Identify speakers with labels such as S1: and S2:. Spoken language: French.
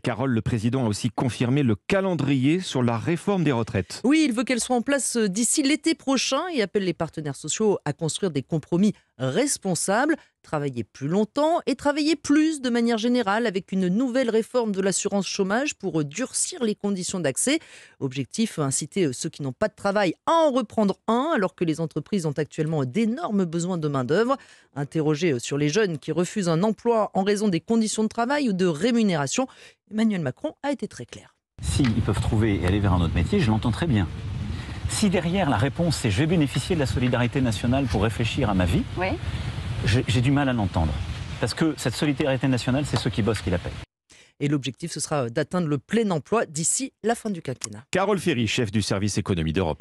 S1: Carole, le président a aussi confirmé le calendrier sur la réforme des retraites.
S2: Oui, il veut qu'elle soit en place euh, d'ici l'été prochain et appelle les partenaires sociaux à construire des compromis responsable, travailler plus longtemps et travailler plus de manière générale avec une nouvelle réforme de l'assurance chômage pour euh, durcir les conditions d'accès. Objectif, euh, inciter euh, ceux qui n'ont pas de travail à en reprendre un alors que les entreprises ont actuellement d'énormes besoins de main-d'œuvre. Interrogé sur les jeunes qui refusent un emploi en raison des conditions de travail ou de rémunération, Emmanuel Macron a été très clair.
S1: S'ils peuvent trouver et aller vers un autre métier, je l'entends très bien. Si derrière la réponse c'est je vais bénéficier de la solidarité nationale pour réfléchir à ma vie, j'ai du mal à l'entendre. Parce que cette solidarité nationale, c'est ceux qui bossent qui la payent. Et l'objectif,
S2: ce sera d'atteindre le
S1: plein emploi d'ici la fin du quinquennat. Carole Ferry, chef du service économie d'Europe